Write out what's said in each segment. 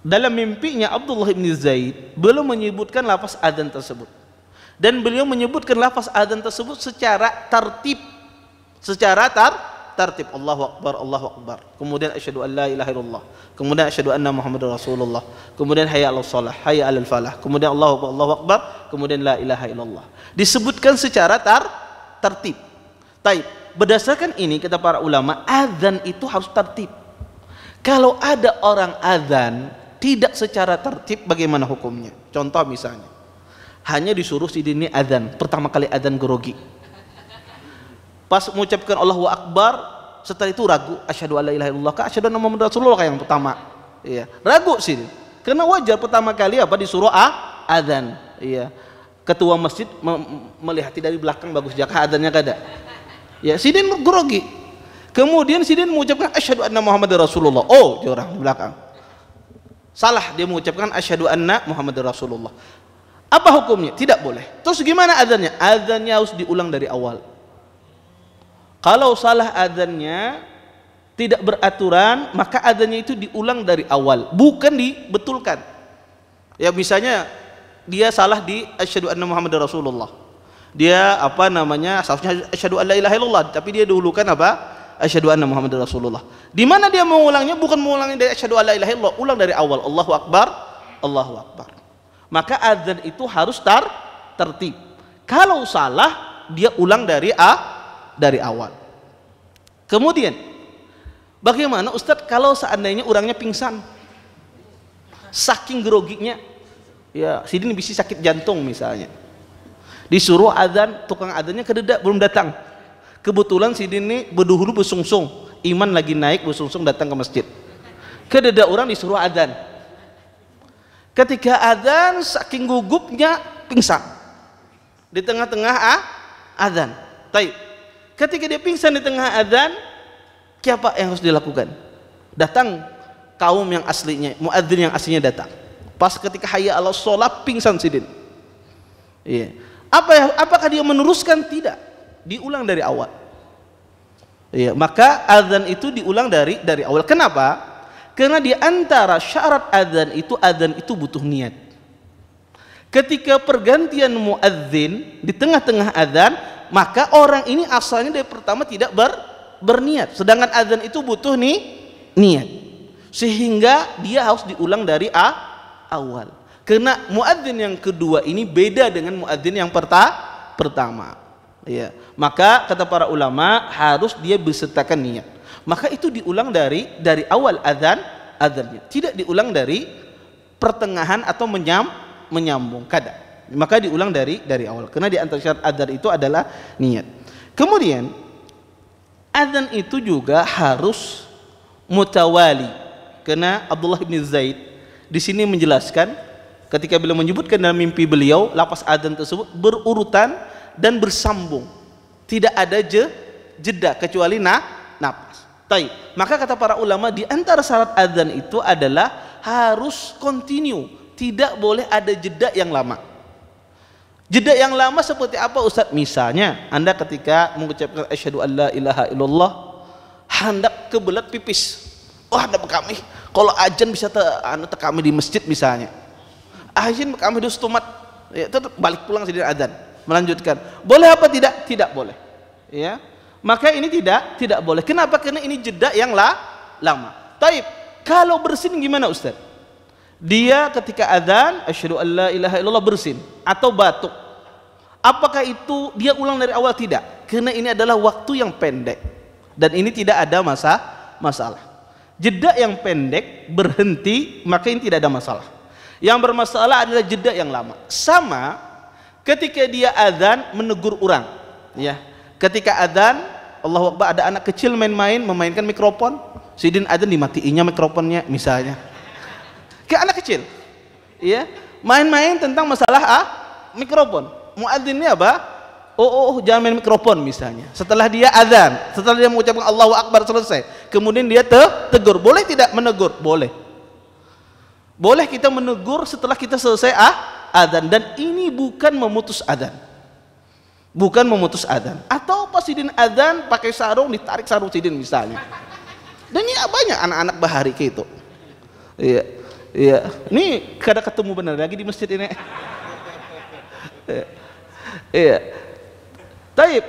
dalam mimpinya Abdullah bin Zaid belum menyebutkan lafaz adzan tersebut dan beliau menyebutkan lafaz adzan tersebut secara tertib secara tar tertib Allahu Akbar Allahu Akbar kemudian asyhadu an la ilaha illallah kemudian asyhadu anna muhammadar rasulullah kemudian hayya 'alal shalah hayya 'alal falah kemudian Allahu Akbar Allahu Akbar kemudian la ilaha illallah disebutkan secara tar tertib taib berdasarkan ini kata para ulama adzan itu harus tertib kalau ada orang adzan tidak secara tertib bagaimana hukumnya contoh misalnya hanya disuruh si dini adzan pertama kali adzan gerogi. pas mengucapkan Allahu Akbar setelah itu ragu asyhadu alla ilaha illallah ka asyhadu anna rasulullah rasulullah yang pertama iya ragu sini karena wajar pertama kali apa disuruh ah, adzan iya ketua masjid me melihat dari belakang bagus jaka adanya kada ya sidin grogi kemudian sidin mengucapkan asyhadu anna Muhammad rasulullah oh orang di belakang Salah dia mengucapkan asyhadu anna Muhammadur Rasulullah. Apa hukumnya? Tidak boleh. Terus gimana azannya? Azannya harus diulang dari awal. Kalau salah azannya tidak beraturan, maka azannya itu diulang dari awal, bukan dibetulkan. Ya misalnya dia salah di asyhadu anna Muhammadur Rasulullah. Dia apa namanya? Seharusnya asyhadu alla ilaha illallah, tapi dia dahulukan apa? asyhadu anna muhammadar rasulullah di mana dia mengulangnya bukan mengulangnya dari asyhadu alla ilaha illallah ulang dari awal Allahu akbar Allahu akbar maka azan itu harus tar tertib kalau salah dia ulang dari a dari awal kemudian bagaimana Ustadz kalau seandainya orangnya pingsan saking groginya ya sidin bisa sakit jantung misalnya disuruh azan tukang azannya kededak belum datang Kebetulan si Dini berduhulu bersungsung Iman lagi naik bersungsung datang ke masjid. Kedada orang disuruh adzan. Ketika adzan saking gugupnya pingsan. Di tengah-tengah ah, adzan. Tapi Ketika dia pingsan di tengah adzan, siapa yang harus dilakukan? Datang kaum yang aslinya, muadzin yang aslinya datang. Pas ketika hayya Allah sholat pingsan sidin. Iya. Apa apakah dia meneruskan? Tidak. Diulang dari awal. Ya, maka azan itu diulang dari dari awal. Kenapa? Karena di antara syarat azan itu azan itu butuh niat. Ketika pergantian muadzin di tengah-tengah azan, maka orang ini asalnya dari pertama tidak ber, berniat. Sedangkan azan itu butuh nih niat. Sehingga dia harus diulang dari a awal. Karena muadzin yang kedua ini beda dengan muadzin yang perta, pertama ya maka kata para ulama harus dia besertakan niat maka itu diulang dari dari awal azan azannya tidak diulang dari pertengahan atau menyam menyambung kada maka diulang dari dari awal karena di antara syarat azan itu adalah niat kemudian azan itu juga harus mutawali karena Abdullah bin Zaid di sini menjelaskan ketika beliau menyebutkan dalam mimpi beliau lapas azan tersebut berurutan dan bersambung. Tidak ada je, jeda kecuali na, nafas. Tapi Maka kata para ulama di antara syarat adzan itu adalah harus continue, tidak boleh ada jeda yang lama. Jeda yang lama seperti apa Ustaz? Misalnya Anda ketika mengucapkan asyhadu alla ilaha illallah hendak kebelet pipis. Oh, ada kami. Kalau ajan bisa te, anu te kami di masjid misalnya. Ajan kami di stumat, ya, tetap balik pulang sendiri adzan melanjutkan. Boleh apa tidak? Tidak boleh. Ya. Maka ini tidak tidak boleh. Kenapa? Karena ini jeda yang la, lama. Taib. Kalau bersin gimana Ustaz? Dia ketika azan asyhadu alla ilaha illallah bersin atau batuk. Apakah itu dia ulang dari awal tidak? Karena ini adalah waktu yang pendek dan ini tidak ada masa masalah. Jeda yang pendek berhenti maka ini tidak ada masalah. Yang bermasalah adalah jeda yang lama. Sama ketika dia azan menegur orang ya ketika azan Allah Akbar ada anak kecil main-main memainkan mikrofon sidin azan dimatiinnya mikrofonnya misalnya ke anak kecil ya main-main tentang masalah ah, mikrofon muadzinnya apa oh, oh, oh jangan main mikrofon misalnya setelah dia azan setelah dia mengucapkan Allahu Akbar selesai kemudian dia te tegur boleh tidak menegur boleh boleh kita menegur setelah kita selesai ah, adan dan ini bukan memutus adan. Bukan memutus adan. Atau pas sidin adan pakai sarung ditarik sarung sidin misalnya. Dan ini banyak anak-anak bahari kayak itu. Iya. Iya. Ini kadang ketemu benar lagi di masjid ini. iya. iya. Taib.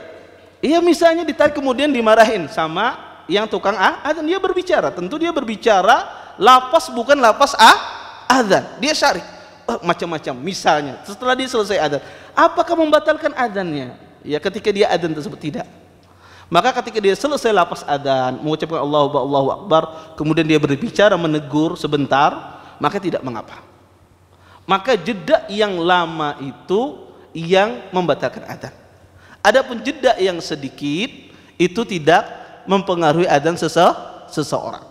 Iya misalnya ditarik kemudian dimarahin sama yang tukang ah, adan dia berbicara. Tentu dia berbicara lapas bukan lapas ah, adzan, dia syari oh, macam-macam misalnya. Setelah dia selesai adzan, apakah membatalkan azannya Ya ketika dia azan tersebut tidak. Maka ketika dia selesai lapas azan mengucapkan Allahu Akbar, Allahu Akbar, kemudian dia berbicara menegur sebentar, maka tidak mengapa. Maka jeda yang lama itu yang membatalkan azan Adapun jeda yang sedikit itu tidak mempengaruhi azan sese seseorang.